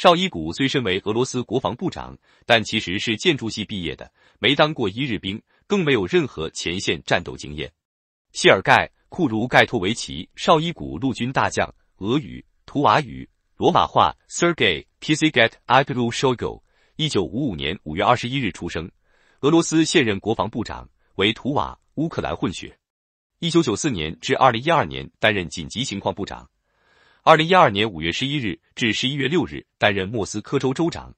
绍伊古虽身为俄罗斯国防部长，但其实是建筑系毕业的，没当过一日兵，更没有任何前线战斗经验。谢尔盖·库茹盖托维奇·绍伊古陆军大将，俄语、图瓦语、罗马话。Sergey P. i Get a g l u s h o g o 一九五五年五月二十一日出生，俄罗斯现任国防部长，为图瓦乌克兰混血。一九九四年至二零一二年担任紧急情况部长。二零一二年五月十一日至十一月六日担任莫斯科州州长。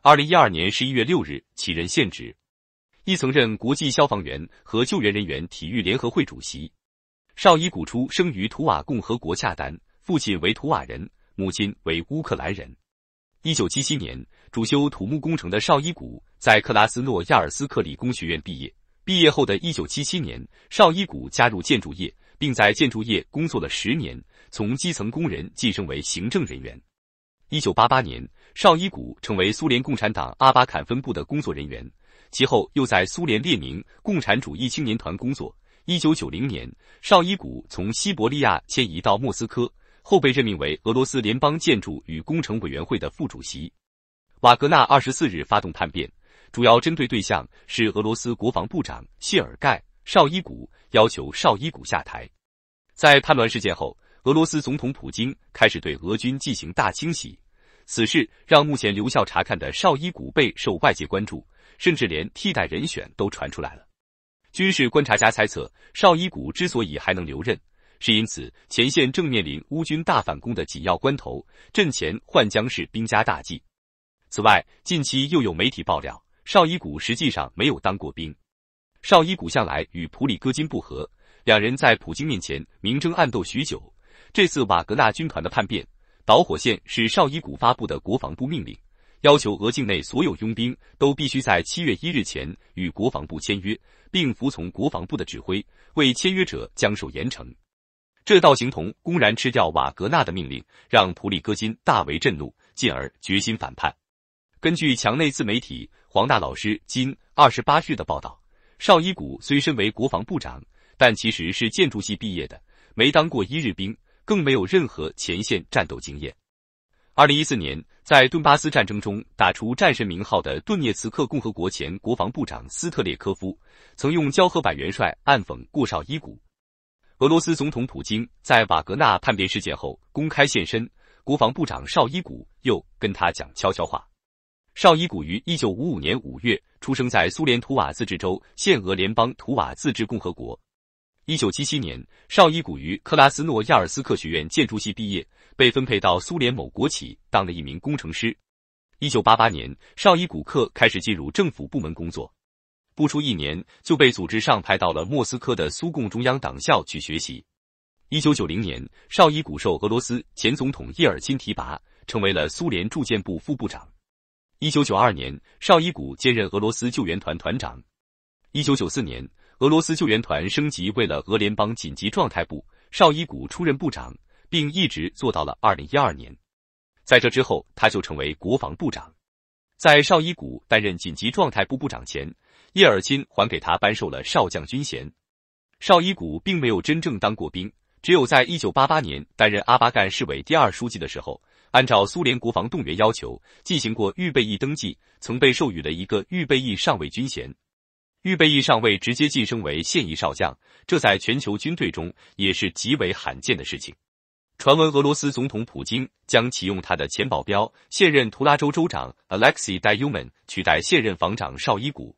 二零一二年十一月六日起任现职。一曾任国际消防员和救援人员体育联合会主席。绍伊古出生于图瓦共和国恰丹，父亲为图瓦人，母亲为乌克兰人。一九七七年主修土木工程的绍伊古在克拉斯诺亚尔斯克理工学院毕业。毕业后的一九七七年，绍伊古加入建筑业，并在建筑业工作了十年。从基层工人晋升为行政人员。一九八八年，绍伊古成为苏联共产党阿巴坎分部的工作人员，其后又在苏联列宁共产主义青年团工作。一九九零年，绍伊古从西伯利亚迁移到莫斯科后，被任命为俄罗斯联邦建筑与工程委员会的副主席。瓦格纳二十四日发动叛变，主要针对对象是俄罗斯国防部长谢尔盖·绍伊古，要求绍伊古下台。在叛乱事件后。俄罗斯总统普京开始对俄军进行大清洗，此事让目前留校查看的绍伊古备受外界关注，甚至连替代人选都传出来了。军事观察家猜测，绍伊古之所以还能留任，是因此前线正面临乌军大反攻的紧要关头，阵前换将是兵家大忌。此外，近期又有媒体爆料，绍伊古实际上没有当过兵。绍伊古向来与普里戈金不和，两人在普京面前明争暗斗许久。这次瓦格纳军团的叛变导火线是绍伊古发布的国防部命令，要求俄境内所有佣兵都必须在七月一日前与国防部签约，并服从国防部的指挥，为签约者将受严惩。这道形同公然吃掉瓦格纳的命令，让普里戈金大为震怒，进而决心反叛。根据墙内自媒体黄大老师今二十八日的报道，绍伊古虽身为国防部长，但其实是建筑系毕业的，没当过一日兵。更没有任何前线战斗经验。二零一四年，在顿巴斯战争中打出战神名号的顿涅茨克共和国前国防部长斯特列科夫，曾用交和板元帅暗讽过绍伊古。俄罗斯总统普京在瓦格纳叛变事件后公开现身，国防部长绍伊古又跟他讲悄悄话。绍伊古于一九五五年五月出生在苏联图瓦自治州，现俄联邦图瓦自治共和国。一九七七年，绍伊古于克拉斯诺亚尔斯克学院建筑系毕业，被分配到苏联某国企当了一名工程师。一九八八年，绍伊古克开始进入政府部门工作，不出一年就被组织上派到了莫斯科的苏共中央党校去学习。一九九零年，绍伊古受俄罗斯前总统叶尔钦提拔，成为了苏联住建部副部长。一九九二年，绍伊古兼任俄罗斯救援团团长。一九九四年。俄罗斯救援团升级为了俄联邦紧急状态部，绍伊古出任部长，并一直做到了二零一二年。在这之后，他就成为国防部长。在绍伊古担任紧急状态部部长前，叶尔钦还给他颁授了少将军衔。绍伊古并没有真正当过兵，只有在一九八八年担任阿巴干市委第二书记的时候，按照苏联国防动员要求进行过预备役登记，曾被授予了一个预备役上尉军衔。预备役上尉直接晋升为现役少将，这在全球军队中也是极为罕见的事情。传闻俄罗斯总统普京将启用他的前保镖、现任图拉州州长 Alexey Dyuman 取代现任防长绍伊古。